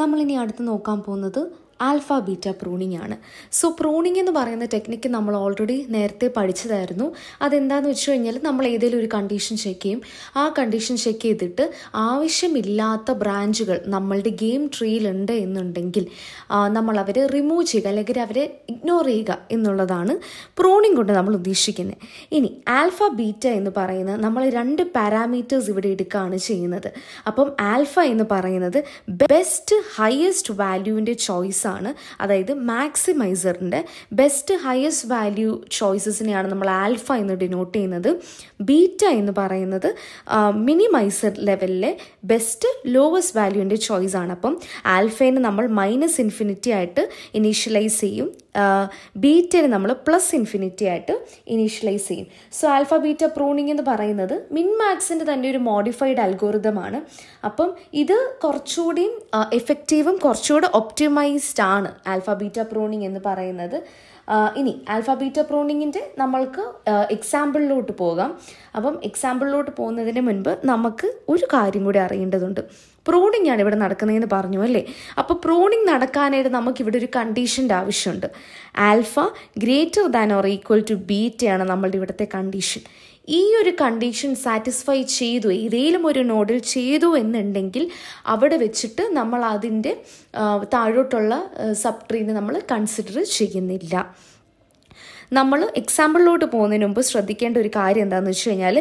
നമ്മളിനി അടുത്ത് നോക്കാൻ പോകുന്നത് ആൽഫ ബീറ്റ പ്രൂണിംഗ് ആണ് സോ പ്രൂണിംഗ് എന്ന് പറയുന്ന ടെക്നിക്ക് നമ്മൾ ഓൾറെഡി നേരത്തെ പഠിച്ചതായിരുന്നു അതെന്താണെന്ന് വെച്ച് കഴിഞ്ഞാൽ നമ്മൾ ഏതെങ്കിലും ഒരു കണ്ടീഷൻ ചെക്ക് ചെയ്യും ആ കണ്ടീഷൻ ചെക്ക് ചെയ്തിട്ട് ആവശ്യമില്ലാത്ത ബ്രാഞ്ചുകൾ നമ്മളുടെ ഗെയിം ട്രീയിലുണ്ട് എന്നുണ്ടെങ്കിൽ നമ്മൾ അവരെ റിമൂവ് ചെയ്യുക അല്ലെങ്കിൽ അവരെ ഇഗ്നോർ ചെയ്യുക എന്നുള്ളതാണ് പ്രൂണിംഗ് കൊണ്ട് നമ്മൾ ഉദ്ദേശിക്കുന്നത് ഇനി ആൽഫ ബീറ്റ എന്ന് പറയുന്ന നമ്മൾ രണ്ട് പാരാമീറ്റേഴ്സ് ഇവിടെ എടുക്കുകയാണ് ചെയ്യുന്നത് അപ്പം ആൽഫ എന്ന് പറയുന്നത് ബെസ്റ്റ് ഹയസ്റ്റ് വാല്യൂവിൻ്റെ ചോയ്സ് ആണ് അതായത് മാക്സിമൈസറിൻ്റെ ബെസ്റ്റ് ഹയസ്റ്റ് വാല്യൂ ചോയ്സസിനെയാണ് നമ്മൾ ആൽഫ എന്ന് ഡിനോട്ട് ചെയ്യുന്നത് ബീറ്റ എന്ന് പറയുന്നത് മിനിമൈസർ ലെവലിലെ ബെസ്റ്റ് ലോവസ്റ്റ് വാല്യൂവിൻ്റെ ചോയ്സാണ് അപ്പം ആൽഫേനെ നമ്മൾ മൈനസ് ഇൻഫിനിറ്റി ആയിട്ട് ഇനീഷ്യലൈസ് ചെയ്യും ബീറ്റനെ നമ്മൾ പ്ലസ് ഇൻഫിനിറ്റി ആയിട്ട് ഇനീഷ്യലൈസ് ചെയ്യും സോ ആൽഫ ബീറ്റ പ്രൂണിംഗ് എന്ന് പറയുന്നത് മിൻ മാക്സിൻ്റെ തന്നെ ഒരു മോഡിഫൈഡ് അൽഗോറിതമാണ് അപ്പം ഇത് കുറച്ചുകൂടിയും എഫക്റ്റീവും കുറച്ചുകൂടെ ഒപ്റ്റിമൈസ്ഡ് ആണ് ആൽഫ ബീറ്റ പ്രൂണിംഗ് എന്ന് പറയുന്നത് ഇനി ആൽഫാബീറ്റ പ്രോണിങ്ങിൻ്റെ നമ്മൾക്ക് എക്സാമ്പിളിലോട്ട് പോകാം അപ്പം എക്സാമ്പിളിലോട്ട് പോകുന്നതിന് മുൻപ് നമുക്ക് ഒരു കാര്യം കൂടി അറിയേണ്ടതുണ്ട് പ്രോണിംഗ് ആണ് ഇവിടെ നടക്കുന്നതെന്ന് പറഞ്ഞു അല്ലേ അപ്പോൾ പ്രോണിംഗ് നടക്കാനായിട്ട് നമുക്കിവിടെ ഒരു കണ്ടീഷൻ്റെ ആവശ്യമുണ്ട് alpha greater than or equal to ബീറ്റയാണ് നമ്മളുടെ ഇവിടുത്തെ കണ്ടീഷൻ ഈ ഒരു കണ്ടീഷൻ സാറ്റിസ്ഫൈ ചെയ്തു ഏതെങ്കിലും ഒരു നോഡിൽ ചെയ്തു എന്നുണ്ടെങ്കിൽ അവിടെ വെച്ചിട്ട് നമ്മൾ അതിൻ്റെ താഴോട്ടുള്ള സബ് ട്രീനെ നമ്മൾ കൺസിഡർ ചെയ്യുന്നില്ല നമ്മൾ എക്സാമ്പിളിലോട്ട് പോകുന്നതിന് മുമ്പ് ശ്രദ്ധിക്കേണ്ട ഒരു കാര്യം എന്താണെന്ന് വെച്ച് കഴിഞ്ഞാൽ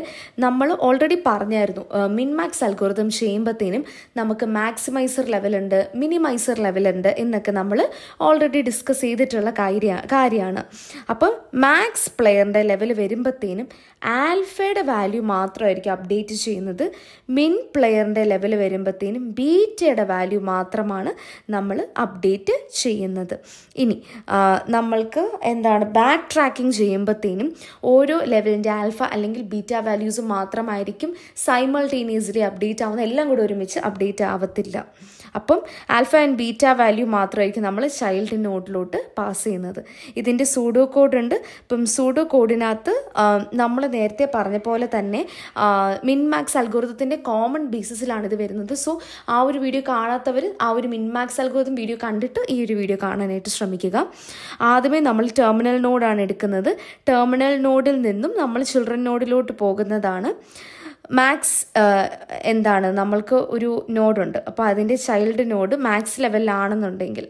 നമ്മൾ ഓൾറെഡി പറഞ്ഞായിരുന്നു മിൻ മാക്സ് അൽഗോറിതം ചെയ്യുമ്പോഴത്തേനും നമുക്ക് മാക്സിമൈസർ ലെവലുണ്ട് മിനിമൈസർ ലെവലുണ്ട് എന്നൊക്കെ നമ്മൾ ഓൾറെഡി ഡിസ്കസ് ചെയ്തിട്ടുള്ള കാര്യ കാര്യമാണ് അപ്പം മാക്സ് പ്ലെയറിൻ്റെ ലെവൽ വരുമ്പോഴത്തേനും ആൽഫയുടെ വാല്യൂ മാത്രമായിരിക്കും അപ്ഡേറ്റ് ചെയ്യുന്നത് മിൻ പ്ലെയറിൻ്റെ ലെവൽ വരുമ്പോഴത്തേനും ബീറ്റയുടെ വാല്യൂ മാത്രമാണ് നമ്മൾ അപ്ഡേറ്റ് ചെയ്യുന്നത് ഇനി നമ്മൾക്ക് എന്താണ് ബാക്ക് ട്രാക്കിംഗ് ചെയ്യുമ്പോഴത്തേനും ഓരോ ലെവലിൻ്റെ ആൽഫ അല്ലെങ്കിൽ ബീറ്റ വാല്യൂസ് മാത്രമായിരിക്കും സൈമൾട്ടേനിയസ്ലി അപ്ഡേറ്റ് ആവുന്ന എല്ലാം കൂടെ ഒരുമിച്ച് അപ്ഡേറ്റ് ആവത്തില്ല അപ്പം ആൽഫ ആൻഡ് ബീറ്റ വാല്യൂ മാത്രമായിരിക്കും നമ്മൾ ചൈൽഡ് നോട്ടിലോട്ട് പാസ് ചെയ്യുന്നത് ഇതിൻ്റെ സൂഡോ കോഡ് ഉണ്ട് ഇപ്പം സൂഡോ കോഡിനകത്ത് നമ്മൾ നേരത്തെ പറഞ്ഞ പോലെ തന്നെ മിൻ മാക്സ് അൽഗോറിതത്തിൻ്റെ കോമൺ ബേസിസിലാണ് ഇത് വരുന്നത് സോ ആ ഒരു വീഡിയോ കാണാത്തവർ ആ ഒരു മിൻ മാക്സ് അൽഗോറിതം വീഡിയോ കണ്ടിട്ട് ഈ ഒരു വീഡിയോ കാണാനായിട്ട് ശ്രമിക്കുക ആദ്യമേ നമ്മൾ ടെർമിനൽ നോഡാണ് എടുക്കുന്നത് ടെർമിനൽ നോഡിൽ നിന്നും നമ്മൾ ചിൽഡ്രൻ നോഡിലോട്ട് പോകുന്നതാണ് മാക്സ് uh, എന്താണ് നമ്മൾക്ക് ഒരു നോഡുണ്ട് അപ്പോൾ അതിൻ്റെ ചൈൽഡ് നോഡ് മാക്സ് ലെവലിലാണെന്നുണ്ടെങ്കിൽ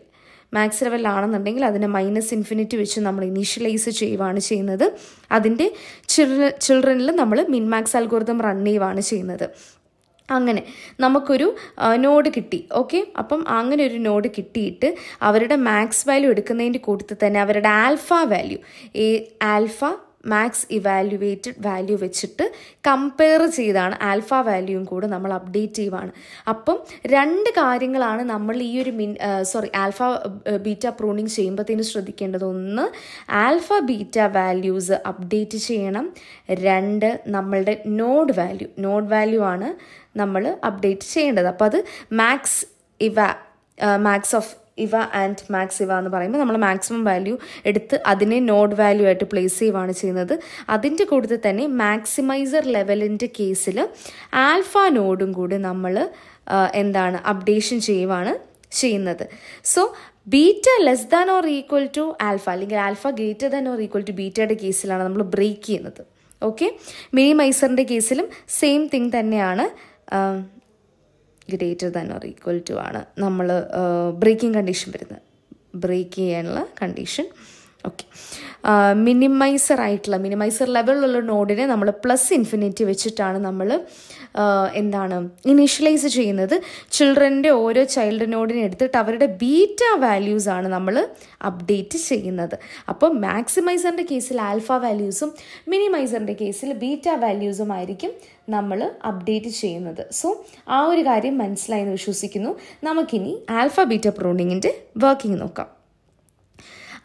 മാക്സ് ലെവലിലാണെന്നുണ്ടെങ്കിൽ അതിനെ മൈനസ് ഇൻഫിനിറ്റി വെച്ച് നമ്മൾ ഇനീഷ്യലൈസ് ചെയ്യുവാണ് ചെയ്യുന്നത് അതിൻ്റെ ചിൽഡ്ര ചിൽഡ്രനിൽ നമ്മൾ മിൻമാക്സ് അൽഗോറിതം റൺ ചെയ്യുവാണ് ചെയ്യുന്നത് അങ്ങനെ നമുക്കൊരു നോഡ് uh, കിട്ടി ഓക്കെ അപ്പം അങ്ങനെ ഒരു നോഡ് കിട്ടിയിട്ട് അവരുടെ മാക്സ് വാല്യൂ എടുക്കുന്നതിൻ്റെ കൂട്ടത്തിൽ തന്നെ അവരുടെ ആൽഫ വാല്യൂ ഈ ആൽഫ മാക്സ് ഇവാലുവേറ്റഡ് വാല്യൂ വെച്ചിട്ട് കമ്പയർ ചെയ്താണ് ആൽഫ വാല്യൂവും കൂടെ നമ്മൾ അപ്ഡേറ്റ് ചെയ്യുവാണ് അപ്പം രണ്ട് കാര്യങ്ങളാണ് നമ്മൾ ഈ ഒരു min sorry alpha beta pruning ചെയ്യുമ്പോഴത്തേന് ശ്രദ്ധിക്കേണ്ടത് ഒന്ന് ആൽഫ ബീറ്റ വാല്യൂസ് അപ്ഡേറ്റ് ചെയ്യണം രണ്ട് നമ്മളുടെ നോഡ് വാല്യൂ നോഡ് വാല്യൂ ആണ് നമ്മൾ അപ്ഡേറ്റ് ചെയ്യേണ്ടത് അപ്പോൾ അത് മാക്സ് ഇവ മാക്സ് ഓഫ് ഇവ ആൻഡ് മാക്സ് ഇവ എന്ന് പറയുമ്പോൾ നമ്മൾ മാക്സിമം വാല്യൂ എടുത്ത് അതിനെ നോഡ് വാല്യൂ ആയിട്ട് പ്ലേസ് ചെയ്യുവാണ് ചെയ്യുന്നത് അതിൻ്റെ കൂടുതൽ തന്നെ മാക്സിമൈസർ ലെവലിൻ്റെ കേസിൽ ആൽഫ നോഡും കൂടി നമ്മൾ എന്താണ് അപ്ഡേഷൻ ചെയ്യുവാണ് ചെയ്യുന്നത് so beta less than or equal to alpha അല്ലെങ്കിൽ alpha greater than or equal to ബീറ്റയുടെ കേസിലാണ് നമ്മൾ ബ്രേക്ക് ചെയ്യുന്നത് ഓക്കെ മിനിമൈസറിൻ്റെ കേസിലും സെയിം തിങ് തന്നെയാണ് greater than or equal to ആണ് നമ്മൾ ബ്രേക്കിംഗ് കണ്ടീഷൻ വരുന്നത് ബ്രേക്ക് ചെയ്യാനുള്ള കണ്ടീഷൻ ഓക്കെ മിനിമൈസർ ആയിട്ടുള്ള മിനിമൈസർ ലെവലിലുള്ള നോഡിനെ നമ്മൾ പ്ലസ് ഇൻഫിനിറ്റി വെച്ചിട്ടാണ് നമ്മൾ എന്താണ് ഇനിഷ്യലൈസ് ചെയ്യുന്നത് ചിൽഡ്രൻ്റെ ഓരോ ചൈൽഡ് നോഡിനെ എടുത്തിട്ട് അവരുടെ ബീറ്റ വാല്യൂസ് ആണ് നമ്മൾ അപ്ഡേറ്റ് ചെയ്യുന്നത് അപ്പോൾ മാക്സിമൈസറിൻ്റെ കേസിൽ ആൽഫ വാല്യൂസും മിനിമൈസറിൻ്റെ കേസിൽ ബീറ്റ വാല്യൂസും ആയിരിക്കും നമ്മൾ അപ്ഡേറ്റ് ചെയ്യുന്നത് സോ ആ ഒരു കാര്യം മനസ്സിലായെന്ന് വിശ്വസിക്കുന്നു നമുക്കിനി ആൽഫ ബീറ്റ പ്രോണിങ്ങിൻ്റെ വർക്കിംഗ് നോക്കാം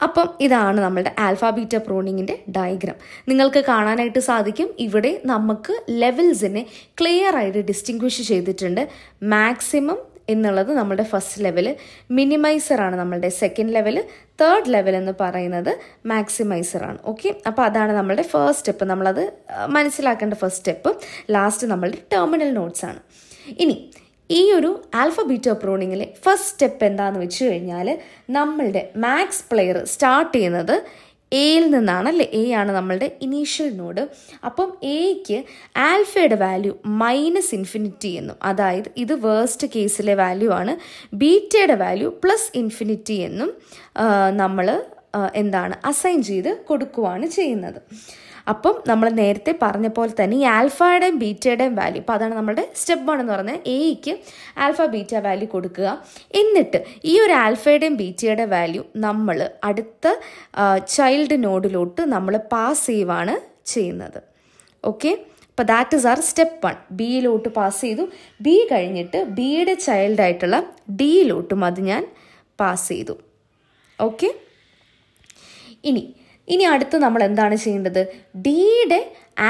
അപ്പം ഇതാണ് നമ്മളുടെ ആൽഫാബീറ്റ പ്രോണിങ്ങിൻ്റെ ഡയഗ്രാം നിങ്ങൾക്ക് കാണാനായിട്ട് സാധിക്കും ഇവിടെ നമുക്ക് ലെവൽസിനെ ക്ലിയർ ആയിട്ട് ഡിസ്റ്റിങ്ക്വിഷ് ചെയ്തിട്ടുണ്ട് മാക്സിമം എന്നുള്ളത് നമ്മുടെ ഫസ്റ്റ് ലെവൽ മിനിമൈസറാണ് നമ്മളുടെ സെക്കൻഡ് ലെവൽ തേർഡ് ലെവൽ എന്ന് പറയുന്നത് മാക്സിമൈസറാണ് ഓക്കെ അപ്പോൾ അതാണ് നമ്മുടെ ഫസ്റ്റ് സ്റ്റെപ്പ് നമ്മളത് മനസ്സിലാക്കേണ്ട ഫസ്റ്റ് സ്റ്റെപ്പ് ലാസ്റ്റ് നമ്മളുടെ ടെർമിനൽ നോട്ട്സ് ആണ് ഇനി ഈ ഒരു ആൽഫബീറ്റ പ്രോണിങ്ങിലെ ഫസ്റ്റ് സ്റ്റെപ്പ് എന്താന്ന് വെച്ച് കഴിഞ്ഞാൽ നമ്മളുടെ മാക്സ് പ്ലെയർ സ്റ്റാർട്ട് ചെയ്യുന്നത് എയിൽ നിന്നാണ് അല്ലേ എ ആണ് നമ്മളുടെ ഇനീഷ്യൽ നോഡ് അപ്പം എയ്ക്ക് ആൽഫയുടെ വാല്യൂ മൈനസ് ഇൻഫിനിറ്റി എന്നും അതായത് ഇത് വേർസ്റ്റ് കേസിലെ വാല്യൂ ആണ് ബീറ്റയുടെ വാല്യൂ പ്ലസ് ഇൻഫിനിറ്റി എന്നും നമ്മൾ എന്താണ് അസൈൻ ചെയ്ത് കൊടുക്കുവാണ് ചെയ്യുന്നത് അപ്പം നമ്മൾ നേരത്തെ പറഞ്ഞ പോലെ തന്നെ ഈ ആൽഫയുടെയും ബീറ്റയുടെയും വാല്യൂ അപ്പോൾ അതാണ് നമ്മുടെ സ്റ്റെപ്പ് വൺ എന്ന് പറയുന്നത് എയ്ക്ക് ആൽഫ ബീറ്റ വാല്യൂ കൊടുക്കുക എന്നിട്ട് ഈ ഒരു ആൽഫയുടെയും ബീറ്റയുടെ വാല്യൂ നമ്മൾ അടുത്ത ചൈൽഡ് നോഡിലോട്ട് നമ്മൾ പാസ് ചെയ്യുവാണ് ചെയ്യുന്നത് ഓക്കെ അപ്പോൾ that is our step one ബിയിലോട്ട് പാസ് ചെയ്തു ബി കഴിഞ്ഞിട്ട് ബിയുടെ ചൈൽഡായിട്ടുള്ള ഡിയിലോട്ടും അത് ഞാൻ പാസ് ചെയ്തു ഓക്കെ ഇനി ഇനി അടുത്ത് നമ്മൾ എന്താണ് ചെയ്യേണ്ടത് ഡിയുടെ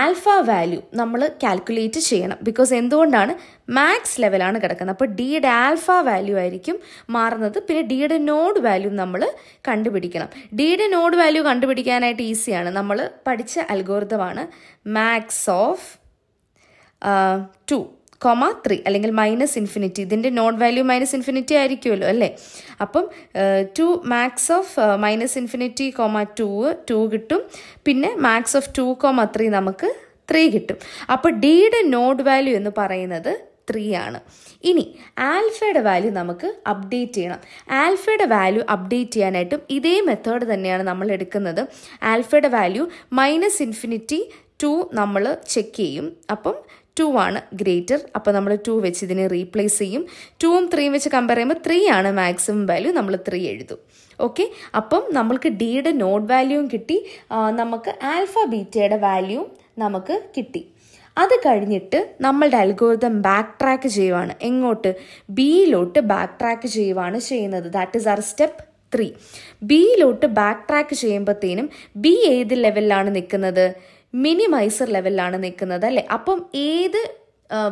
ആൽഫ വാല്യൂ നമ്മൾ കാൽക്കുലേറ്റ് ചെയ്യണം ബിക്കോസ് എന്തുകൊണ്ടാണ് മാക്സ് ലെവലാണ് കിടക്കുന്നത് അപ്പോൾ ഡിയുടെ ആൽഫ വാല്യൂ ആയിരിക്കും മാറുന്നത് പിന്നെ ഡിയുടെ നോഡ് വാല്യൂ നമ്മൾ കണ്ടുപിടിക്കണം ഡിയുടെ നോഡ് വാല്യൂ കണ്ടുപിടിക്കാനായിട്ട് ഈസിയാണ് നമ്മൾ പഠിച്ച അൽഗോർദമാണ് max of two comma three അല്ലെങ്കിൽ മൈനസ് ഇൻഫിനിറ്റി ഇതിൻ്റെ നോൺ വാല്യൂ മൈനസ് ഇൻഫിനിറ്റി ആയിരിക്കുമല്ലോ അല്ലേ അപ്പം two max of minus infinity comma two two കിട്ടും പിന്നെ max of two comma three നമുക്ക് ത്രീ കിട്ടും അപ്പോൾ ഡിയുടെ നോഡ് വാല്യൂ എന്ന് പറയുന്നത് ത്രീ ആണ് ഇനി ആൽഫയുടെ വാല്യൂ നമുക്ക് അപ്ഡേറ്റ് ചെയ്യണം ആൽഫയുടെ വാല്യൂ അപ്ഡേറ്റ് ചെയ്യാനായിട്ടും ഇതേ മെത്തേഡ് തന്നെയാണ് നമ്മൾ എടുക്കുന്നത് ആൽഫയുടെ വാല്യൂ മൈനസ് ഇൻഫിനിറ്റി ടു നമ്മൾ ചെക്ക് ചെയ്യും അപ്പം ടു ആണ് ഗ്രേറ്റർ അപ്പോൾ നമ്മൾ ടു വെച്ച് ഇതിനെ റീപ്ലേസ് ചെയ്യും ടുവും ത്രീയും വെച്ച് കമ്പയർ ചെയ്യുമ്പോൾ ത്രീ ആണ് മാക്സിമം വാല്യൂ നമ്മൾ ത്രീ എഴുതും ഓക്കെ അപ്പം നമ്മൾക്ക് ഡിയുടെ നോഡ് വാല്യൂവും കിട്ടി നമുക്ക് ആൽഫ ബീറ്റയുടെ വാല്യൂവും നമുക്ക് കിട്ടി അത് കഴിഞ്ഞിട്ട് നമ്മളുടെ അൽഗോരിതം ബാക്ക് ട്രാക്ക് ചെയ്യുവാണ് എങ്ങോട്ട് ബിയിലോട്ട് ബാക്ക് ട്രാക്ക് ചെയ്യുവാണ് ചെയ്യുന്നത് that is our step three ബിയിലോട്ട് ബാക്ക് ട്രാക്ക് ചെയ്യുമ്പോഴത്തേനും ബി ഏത് ലെവലിലാണ് നിൽക്കുന്നത് മിനിമൈസർ ലെവലിലാണ് നിൽക്കുന്നത് അല്ലേ അപ്പം ഏത്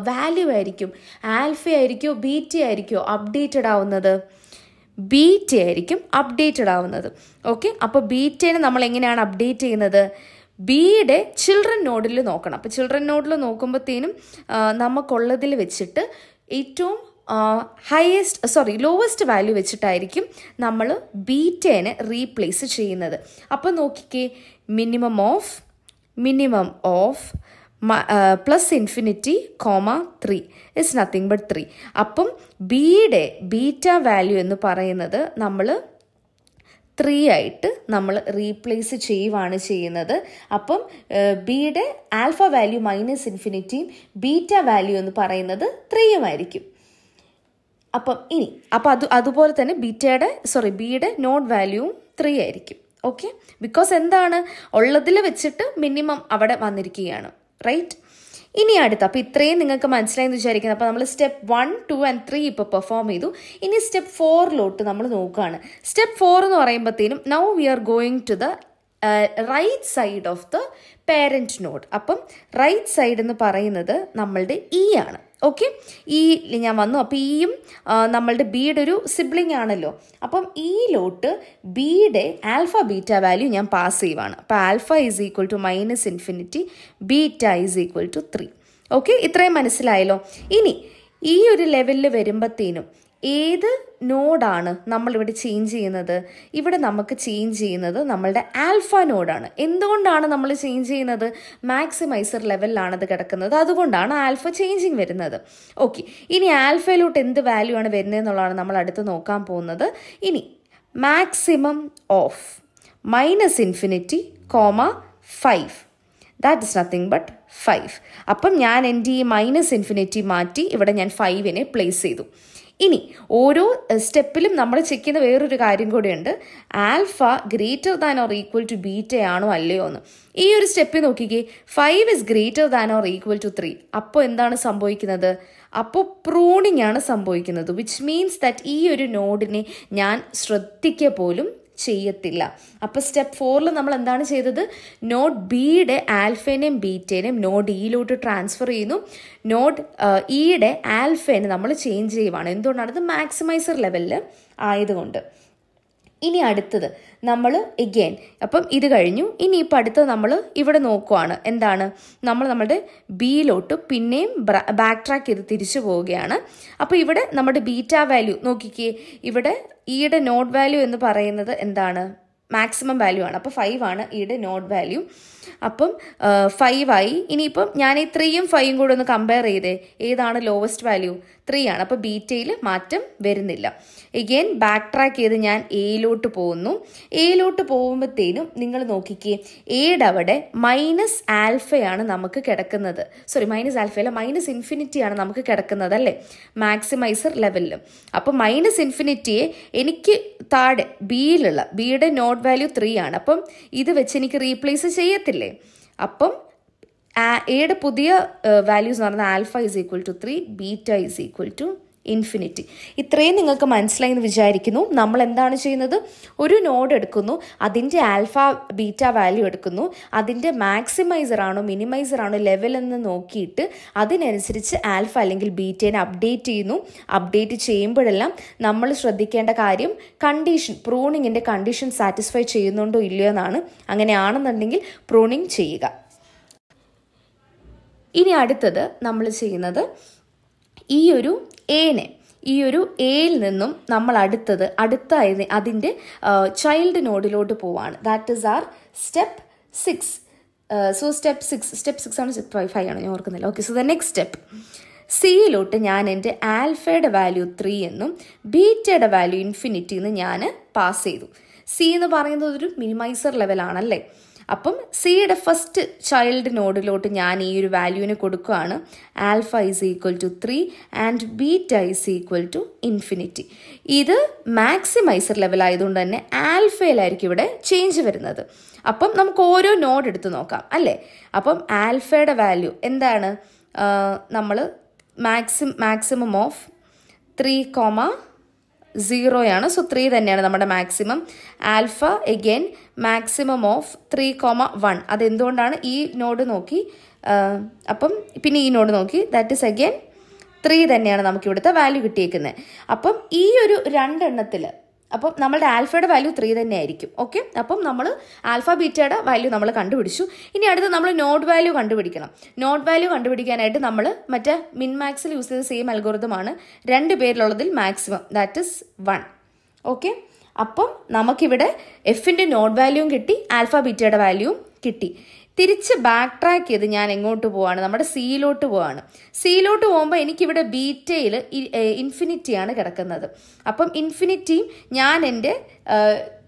വാല്യൂ ആയിരിക്കും ആൽഫ ആയിരിക്കോ ടി ആയിരിക്കോ അപ്ഡേറ്റഡ് ആവുന്നത് ടി ആയിരിക്കും അപ്ഡേറ്റഡ് ആവുന്നത് ഓക്കെ അപ്പോൾ ബീറ്റേനെ നമ്മൾ എങ്ങനെയാണ് അപ്ഡേറ്റ് ചെയ്യുന്നത് ബിയുടെ ചിൽഡ്രൻ നോഡിൽ നോക്കണം അപ്പോൾ ചിൽഡ്രൻ നോഡിൽ നോക്കുമ്പോഴത്തേനും നമുക്കുള്ളതിൽ വെച്ചിട്ട് ഏറ്റവും ഹയസ്റ്റ് സോറി ലോവസ്റ്റ് വാല്യൂ വെച്ചിട്ടായിരിക്കും നമ്മൾ ടേനെ റീപ്ലേസ് ചെയ്യുന്നത് അപ്പോൾ നോക്കിക്കേ minimum of minimum of plus infinity comma three it's nothing but three അപ്പം ബിയുടെ ബീറ്റ വാല്യൂ എന്ന് പറയുന്നത് നമ്മൾ ത്രീ ആയിട്ട് നമ്മൾ റീപ്ലേസ് ചെയ്യുവാണ് ചെയ്യുന്നത് അപ്പം ബിയുടെ ആൽഫ വാല്യൂ മൈനസ് ഇൻഫിനിറ്റിയും ബീറ്റ വാല്യൂ എന്ന് പറയുന്നത് ത്രീയുമായിരിക്കും അപ്പം ഇനി അപ്പം അത് അതുപോലെ തന്നെ ബീറ്റയുടെ സോറി ബിയുടെ നോട്ട് വാല്യൂവും ത്രീ ആയിരിക്കും ഓക്കെ ബിക്കോസ് എന്താണ് ഉള്ളതിൽ വെച്ചിട്ട് മിനിമം അവിടെ വന്നിരിക്കുകയാണ് റൈറ്റ് ഇനി അടുത്ത അപ്പോൾ ഇത്രയും നിങ്ങൾക്ക് മനസ്സിലായെന്ന് വിചാരിക്കുന്നത് അപ്പോൾ നമ്മൾ step one two and three ഇപ്പോൾ പെർഫോം ചെയ്തു ഇനി സ്റ്റെപ്പ് ഫോറിലോട്ട് നമ്മൾ നോക്കുകയാണ് സ്റ്റെപ്പ് ഫോർ എന്ന് പറയുമ്പോഴത്തേനും now we are going to the right side of the parent node അപ്പം റൈറ്റ് സൈഡ് എന്ന് പറയുന്നത് നമ്മളുടെ ഇ e ആണ് ഓക്കെ ഈ ഞാൻ വന്നു അപ്പോൾ ഈയും നമ്മളുടെ ബിയുടെ ഒരു സിബ്ലിംഗ് ആണല്ലോ അപ്പം ഈയിലോട്ട് ബിയുടെ ആൽഫ ബീറ്റ വാല്യൂ ഞാൻ പാസ് ചെയ്യുവാണ് അപ്പോൾ alpha is equal to minus infinity beta is equal to three okay ഇത്രയും മനസ്സിലായല്ലോ ഇനി ഈ ഒരു ലെവലിൽ വരുമ്പോഴത്തേനും ഏത് നോഡാണ് നമ്മളിവിടെ ചേഞ്ച് ചെയ്യുന്നത് ഇവിടെ നമുക്ക് ചേഞ്ച് ചെയ്യുന്നത് നമ്മളുടെ ആൽഫ നോഡാണ് എന്തുകൊണ്ടാണ് നമ്മൾ ചേഞ്ച് ചെയ്യുന്നത് മാക്സിമൈസർ ലെവലിലാണ് അത് കിടക്കുന്നത് അതുകൊണ്ടാണ് ആൽഫ ചേഞ്ചിങ് വരുന്നത് ഓക്കെ ഇനി ആൽഫയിലോട്ട് എന്ത് വാല്യൂ ആണ് വരുന്നത് എന്നുള്ളതാണ് നമ്മൾ അടുത്ത് നോക്കാൻ പോകുന്നത് ഇനി maximum of minus infinity comma five that is nothing but five അപ്പം ഞാൻ എൻ്റെ ഈ മൈനസ് ഇൻഫിനിറ്റി മാറ്റി ഇവിടെ ഞാൻ ഫൈവിനെ പ്ലേസ് ചെയ്തു ഇനി ഓരോ സ്റ്റെപ്പിലും നമ്മൾ ചെക്ക് ചെയ്യുന്ന വേറൊരു കാര്യം കൂടിയുണ്ട് alpha greater than or equal to beta ആണോ അല്ലയോ എന്ന് ഈ ഒരു സ്റ്റെപ്പ് നോക്കിക്കേ five is greater than or equal to three അപ്പോൾ എന്താണ് സംഭവിക്കുന്നത് അപ്പോൾ പ്രൂണിംഗ് ആണ് സംഭവിക്കുന്നത് വിച്ച് മീൻസ് ദാറ്റ് ഈ ഒരു നോഡിനെ ഞാൻ ശ്രദ്ധിക്കുക പോലും ചെയ്യത്തില്ല അപ്പോൾ സ്റ്റെപ്പ് ഫോറിൽ നമ്മൾ എന്താണ് ചെയ്തത് നോട്ട് ബിയുടെ ആൽഫേനെയും ബീറ്റേനെയും നോട്ട് ഇയിലോട്ട് ട്രാൻസ്ഫർ ചെയ്യുന്നു നോട്ട് ഇയുടെ e ആൽഫേനെ നമ്മൾ ചേഞ്ച് ചെയ്യുവാണ് എന്തുകൊണ്ടാണ് അത് മാക്സിമൈസർ ലെവലിൽ ആയതുകൊണ്ട് ഇനി അടുത്തത് നമ്മൾ എഗെയിൻ അപ്പം ഇത് കഴിഞ്ഞു ഇനി ഇപ്പം അടുത്തത് നമ്മൾ ഇവിടെ നോക്കുവാണ് എന്താണ് നമ്മൾ നമ്മുടെ ബിയിലോട്ട് പിന്നെയും ബാക്ക് ട്രാക്ക് ചെയ്ത് തിരിച്ചു പോവുകയാണ് അപ്പോൾ ഇവിടെ നമ്മുടെ ബീറ്റ വാല്യൂ നോക്കിക്കേ ഇവിടെ ഇയുടെ നോട്ട് വാല്യൂ എന്ന് പറയുന്നത് എന്താണ് മാക്സിമം വാല്യൂ ആണ് അപ്പോൾ ഫൈവ് ആണ് ഈയുടെ നോട്ട് വാല്യൂ അപ്പം ഫൈവ് ആയി ഇനിയിപ്പം ഞാൻ ഈ ത്രീയും ഫൈവും കൂടെ ഒന്ന് കമ്പയർ ചെയ്തേ ഏതാണ് ലോവസ്റ്റ് വാല്യൂ ത്രീ ആണ് അപ്പോൾ ബീറ്റയിൽ മാറ്റം വരുന്നില്ല എഗെയിൻ ബാക്ക് ട്രാക്ക് ചെയ്ത് ഞാൻ എയിലോട്ട് പോകുന്നു എയിലോട്ട് പോകുമ്പോഴത്തേനും നിങ്ങൾ നോക്കിക്കേ എയുടെ അവിടെ മൈനസ് ആൽഫയാണ് നമുക്ക് കിടക്കുന്നത് സോറി മൈനസ് ആൽഫയല്ല മൈനസ് ഇൻഫിനിറ്റിയാണ് നമുക്ക് കിടക്കുന്നത് അല്ലേ മാക്സിമൈസർ ലെവലിൽ അപ്പോൾ മൈനസ് ഇൻഫിനിറ്റിയെ എനിക്ക് താഴെ ബിയിലുള്ള ബിയുടെ നോട്ട് വാല്യൂ ത്രീ ആണ് അപ്പം ഇത് വെച്ച് എനിക്ക് റീപ്ലേസ് ചെയ്യത്തില്ലേ അപ്പം എയുടെ പുതിയ വാല്യൂസ് എന്ന് പറഞ്ഞാൽ alpha is equal to three beta is equal to infinity ഇത്രയും നിങ്ങൾക്ക് മനസ്സിലായി എന്ന് വിചാരിക്കുന്നു നമ്മൾ എന്താണ് ചെയ്യുന്നത് ഒരു നോഡ് എടുക്കുന്നു അതിൻ്റെ ആൽഫ ബീറ്റ വാല്യൂ എടുക്കുന്നു അതിൻ്റെ മാക്സിമൈസർ ആണോ മിനിമൈസർ ആണോ ലെവൽ എന്ന് നോക്കിയിട്ട് അതിനനുസരിച്ച് ആൽഫ അല്ലെങ്കിൽ ബീറ്റേനെ അപ്ഡേറ്റ് ചെയ്യുന്നു അപ്ഡേറ്റ് ചെയ്യുമ്പോഴെല്ലാം നമ്മൾ ശ്രദ്ധിക്കേണ്ട കാര്യം കണ്ടീഷൻ പ്രൂണിങ്ങിൻ്റെ കണ്ടീഷൻ സാറ്റിസ്ഫൈ ചെയ്യുന്നുണ്ടോ ഇല്ലയോ എന്നാണ് അങ്ങനെയാണെന്നുണ്ടെങ്കിൽ പ്രൂണിങ് ചെയ്യുക ഇനി അടുത്തത് നമ്മൾ ചെയ്യുന്നത് ഈ ഒരു എനെ ഈ ഒരു എയിൽ നിന്നും നമ്മൾ അടുത്തത് അടുത്ത അതിൻ്റെ ചൈൽഡ് നോഡിലോട്ട് പോവാണ് that is our step six so step six step six ആണ് സ്റ്റെപ്പ് ഫൈവ് ആണ് ഞാൻ ഓർക്കുന്നില്ല okay so the next step സിയിലോട്ട് ഞാൻ എൻ്റെ ആൽഫയുടെ വാല്യൂ ത്രീ എന്നും ബീറ്റയുടെ വാല്യൂ ഇൻഫിനിറ്റി എന്ന് ഞാൻ പാസ് ചെയ്തു സി എന്ന് പറയുന്നത് ഒരു മിനിമൈസർ ലെവലാണല്ലേ അപ്പം സിയുടെ ഫസ്റ്റ് ചൈൽഡ് നോഡിലോട്ട് ഞാൻ ഈ ഒരു വാല്യൂവിന് കൊടുക്കുകയാണ് alpha is equal to three and beta is equal to infinity ഇത് മാക്സിമൈസർ ലെവൽ ആയതുകൊണ്ട് തന്നെ ആൽഫയിലായിരിക്കും ഇവിടെ ചേഞ്ച് വരുന്നത് അപ്പം നമുക്ക് ഓരോ നോഡ് എടുത്ത് നോക്കാം അല്ലേ അപ്പം ആൽഫയുടെ വാല്യൂ എന്താണ് നമ്മൾ maxim maximum of three comma സീറോയാണ് സോ ത്രീ തന്നെയാണ് നമ്മുടെ maximum alpha again maximum of three comma one അതെന്തുകൊണ്ടാണ് ഈ നോഡ് നോക്കി അപ്പം പിന്നെ ഈ നോഡ് നോക്കി ദാറ്റ് ഇസ് എഗെയിൻ ത്രീ തന്നെയാണ് നമുക്ക് ഇവിടുത്തെ വാല്യൂ കിട്ടിയേക്കുന്നത് അപ്പം ഈ ഒരു രണ്ടെണ്ണത്തിൽ അപ്പം നമ്മളുടെ ആൽഫയുടെ വാല്യൂ ത്രീ തന്നെ ആയിരിക്കും ഓക്കെ അപ്പം നമ്മൾ ആൽഫ ബീറ്റയുടെ വാല്യൂ നമ്മൾ കണ്ടുപിടിച്ചു ഇനി അടുത്ത് നമ്മൾ നോട്ട് വാല്യൂ കണ്ടുപിടിക്കണം നോട്ട് വാല്യൂ കണ്ടുപിടിക്കാനായിട്ട് നമ്മൾ മറ്റേ മിൻ മാക്സിൽ യൂസ് ചെയ്ത സെയിം അൽഗോറിതമാണ് രണ്ട് പേരിലുള്ളതിൽ maximum that is one okay അപ്പം നമുക്കിവിടെ എഫിൻ്റെ നോട്ട് വാല്യൂവും കിട്ടി ആൽഫ ബീറ്റയുടെ വാല്യൂവും കിട്ടി തിരിച്ച് ബാക്ക് ട്രാക്ക് ചെയ്ത് ഞാൻ എങ്ങോട്ട് പോവാണ് നമ്മുടെ സിയിലോട്ട് പോവാണ് സിയിലോട്ട് പോകുമ്പോൾ എനിക്കിവിടെ ബീറ്റയിൽ ഇൻഫിനിറ്റിയാണ് കിടക്കുന്നത് അപ്പം ഇൻഫിനിറ്റിയും ഞാൻ എൻ്റെ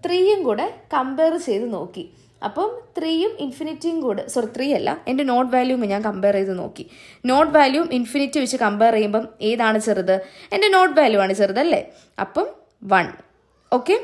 ത്രീയും കൂടെ കമ്പയർ ചെയ്ത് നോക്കി അപ്പം ത്രീയും ഇൻഫിനിറ്റിയും കൂടെ സോറി ത്രീ അല്ല എൻ്റെ നോട്ട് വാല്യൂവും ഞാൻ കമ്പയർ ചെയ്ത് നോക്കി നോട്ട് വാല്യൂം ഇൻഫിനിറ്റി വെച്ച് കമ്പയർ ചെയ്യുമ്പം ഏതാണ് ചെറുത് എൻ്റെ നോട്ട് വാല്യൂ ആണ് ചെറുതല്ലേ അപ്പം വൺ ഓക്കെ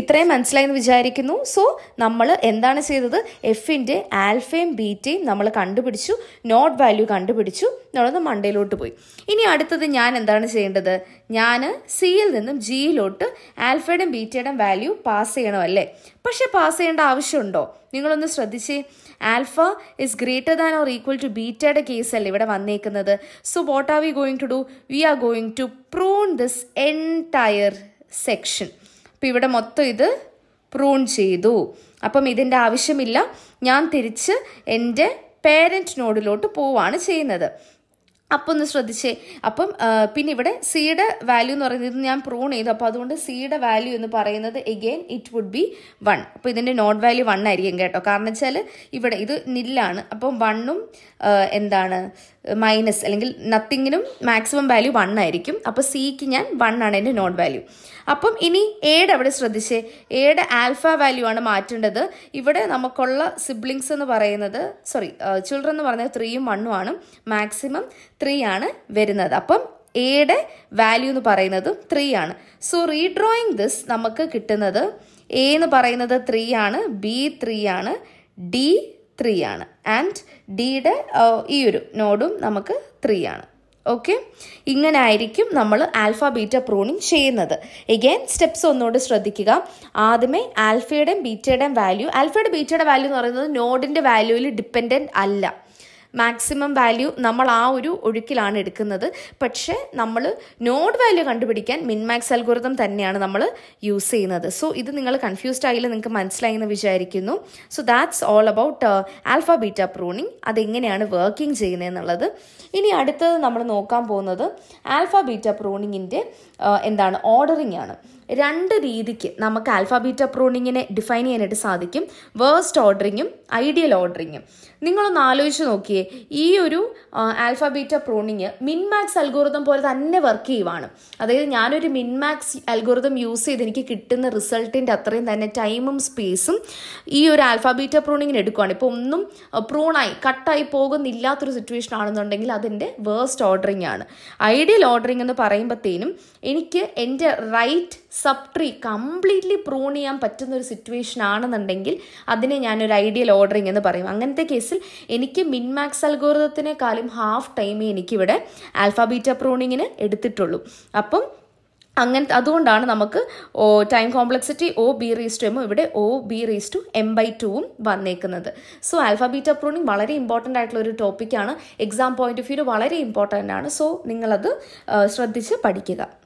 ഇത്രയും മനസ്സിലായെന്ന് വിചാരിക്കുന്നു സോ നമ്മൾ എന്താണ് ചെയ്തത് എഫിൻ്റെ ആൽഫയും ബീറ്റയും നമ്മൾ കണ്ടുപിടിച്ചു നോട്ട് വാല്യൂ കണ്ടുപിടിച്ചു നമ്മളൊന്ന് മണ്ടയിലോട്ട് പോയി ഇനി അടുത്തത് ഞാൻ എന്താണ് ചെയ്യേണ്ടത് ഞാൻ സിയിൽ നിന്നും ജിയിലോട്ട് ആൽഫയുടെയും ബീറ്റയുടെയും വാല്യൂ പാസ് ചെയ്യണം അല്ലേ പക്ഷേ പാസ് ചെയ്യേണ്ട ആവശ്യമുണ്ടോ നിങ്ങളൊന്ന് ശ്രദ്ധിച്ചേ alpha is greater than or equal to ബീറ്റയുടെ കേസല്ലേ ഇവിടെ വന്നേക്കുന്നത് so what are we going to do we are going to prune this entire section അപ്പം ഇവിടെ മൊത്തം ഇത് പ്രൂൺ ചെയ്തു അപ്പം ഇതിൻ്റെ ആവശ്യമില്ല ഞാൻ തിരിച്ച് എൻ്റെ പേരൻറ്റ് നോഡിലോട്ട് പോവാണ് ചെയ്യുന്നത് അപ്പോൾ ഒന്ന് ശ്രദ്ധിച്ചേ അപ്പം പിന്നെ ഇവിടെ സീയുടെ വാല്യൂ എന്ന് പറയുന്നത് ഞാൻ പ്രൂൺ ചെയ്തു അപ്പോൾ അതുകൊണ്ട് സീയുടെ വാല്യൂ എന്ന് പറയുന്നത് again it would be one അപ്പോൾ ഇതിൻ്റെ നോഡ് വാല്യൂ വൺ ആയിരിക്കും കേട്ടോ കാരണം വെച്ചാൽ ഇവിടെ ഇത് നില്ലാണ് അപ്പം വണ്ണും എന്താണ് മൈനസ് അല്ലെങ്കിൽ നത്തിങ്ങിനും മാക്സിമം വാല്യൂ വൺ ആയിരിക്കും അപ്പോൾ സിക്ക് ഞാൻ വൺ ആണ് എൻ്റെ നോട്ട് വാല്യൂ അപ്പം ഇനി എയുടെ അവിടെ ശ്രദ്ധിച്ചേ എയുടെ ആൽഫ വാല്യൂ ആണ് മാറ്റേണ്ടത് ഇവിടെ നമുക്കുള്ള സിബ്ലിങ്സ് എന്ന് പറയുന്നത് സോറി ചിൽഡ്രൻ എന്ന് പറയുന്നത് ത്രീയും വണ്ണും ആണ് മാക്സിമം ത്രീ ആണ് വരുന്നത് അപ്പം എയുടെ വാല്യൂ എന്ന് പറയുന്നത് ത്രീ ആണ് സോ റീഡ്രോയിങ് ദിസ് നമുക്ക് കിട്ടുന്നത് എ എന്ന് പറയുന്നത് ത്രീ ആണ് ബി ത്രീ ആണ് ഡി ത്രീ ആണ് ആൻഡ് ഡിയുടെ ഈ ഒരു നോഡും നമുക്ക് ത്രീ ആണ് ഓക്കെ ഇങ്ങനെ ആയിരിക്കും നമ്മൾ ആൽഫ ബീറ്റ പ്രൂണിങ് ചെയ്യുന്നത് എഗെയിൻ സ്റ്റെപ്സ് ഒന്നുകൂടി ശ്രദ്ധിക്കുക ആദ്യമേ ആൽഫയുടെയും ബീറ്റയുടെയും വാല്യൂ ആൽഫയുടെ ബീറ്റയുടെ വാല്യൂ എന്ന് പറയുന്നത് നോഡിൻ്റെ വാല്യൂവിൽ ഡിപ്പെൻഡൻറ്റ് അല്ല മാക്സിമം വാല്യൂ നമ്മൾ ആ ഒരു ഒഴുക്കിലാണ് എടുക്കുന്നത് പക്ഷേ നമ്മൾ നോഡ് വാല്യൂ കണ്ടുപിടിക്കാൻ മിൻമാക്സ് അൽഗുരുതം തന്നെയാണ് നമ്മൾ യൂസ് ചെയ്യുന്നത് സോ ഇത് നിങ്ങൾ കൺഫ്യൂസ്ഡ് ആയില്ല നിങ്ങൾക്ക് മനസ്സിലായി എന്ന് വിചാരിക്കുന്നു so that's all about alpha beta pruning അതെങ്ങനെയാണ് വർക്കിംഗ് ചെയ്യുന്നത് എന്നുള്ളത് ഇനി അടുത്തത് നമ്മൾ നോക്കാൻ പോകുന്നത് ആൽഫ ബീറ്റ പ്രൂണിങ്ങിൻ്റെ എന്താണ് ഓർഡറിംഗ് ആണ് രണ്ട് രീതിക്ക് നമുക്ക് ആൽഫാബീറ്റ പ്രൂണിങ്ങിനെ ഡിഫൈൻ ചെയ്യാനായിട്ട് സാധിക്കും വേഴ്സ്റ്റ് ഓർഡറിങ്ങും ഐഡിയൽ ഓർഡറിങ്ങും നിങ്ങളൊന്ന് ആലോചിച്ച് നോക്കിയേ ഈ ഒരു ആൽഫാബീറ്റ പ്രൂണിങ് മിൻമാക്സ് അൽഗോറിതം പോലെ തന്നെ വർക്ക് ചെയ്യുവാണ് അതായത് ഞാനൊരു മിൻമാക്സ് അൽഗോറിതം യൂസ് ചെയ്ത് എനിക്ക് കിട്ടുന്ന റിസൾട്ടിൻ്റെ അത്രയും തന്നെ ടൈമും സ്പേസും ഈ ഒരു ആൽഫാബീറ്റ പ്രൂണിങ്ങിന് എടുക്കുകയാണ് ഇപ്പോൾ ഒന്നും പ്രൂണായി കട്ടായി പോകുന്നില്ലാത്തൊരു സിറ്റുവേഷൻ ആണെന്നുണ്ടെങ്കിൽ അതിൻ്റെ വേഴ്സ്റ്റ് ഓർഡറിംഗ് ആണ് ഐഡിയൽ ഓർഡറിംഗ് എന്ന് പറയുമ്പോഴത്തേനും എനിക്ക് എൻ്റെ right sub tree completely prune ചെയ്യാൻ പറ്റുന്ന ഒരു സിറ്റുവേഷൻ ആണെന്നുണ്ടെങ്കിൽ അതിനെ ഞാനൊരു ഐഡിയൽ ഓർഡറിങ് എന്ന് പറയും അങ്ങനത്തെ കേസിൽ എനിക്ക് മിൻമാക്സ് അൽഗോറിതത്തിനേക്കാളും ഹാഫ് ടൈമേ എനിക്കിവിടെ ആൽഫാബീറ്റ പ്രൂണിങ്ങിന് എടുത്തിട്ടുള്ളൂ അപ്പം അങ്ങനെ അതുകൊണ്ടാണ് നമുക്ക് O time complexity O B raise to എമ്മും ഇവിടെ O B raise to M by ടുവും വന്നേക്കുന്നത് സോ ആൽഫാബീറ്റ പ്രൂണിങ് വളരെ ഇമ്പോർട്ടൻ്റ് ആയിട്ടുള്ള ഒരു ടോപ്പിക്കാണ് എക്സാം പോയിന്റ് ഓഫ് വ്യൂ വളരെ ഇമ്പോർട്ടൻ്റ് ആണ് സോ നിങ്ങളത് ശ്രദ്ധിച്ച് പഠിക്കുക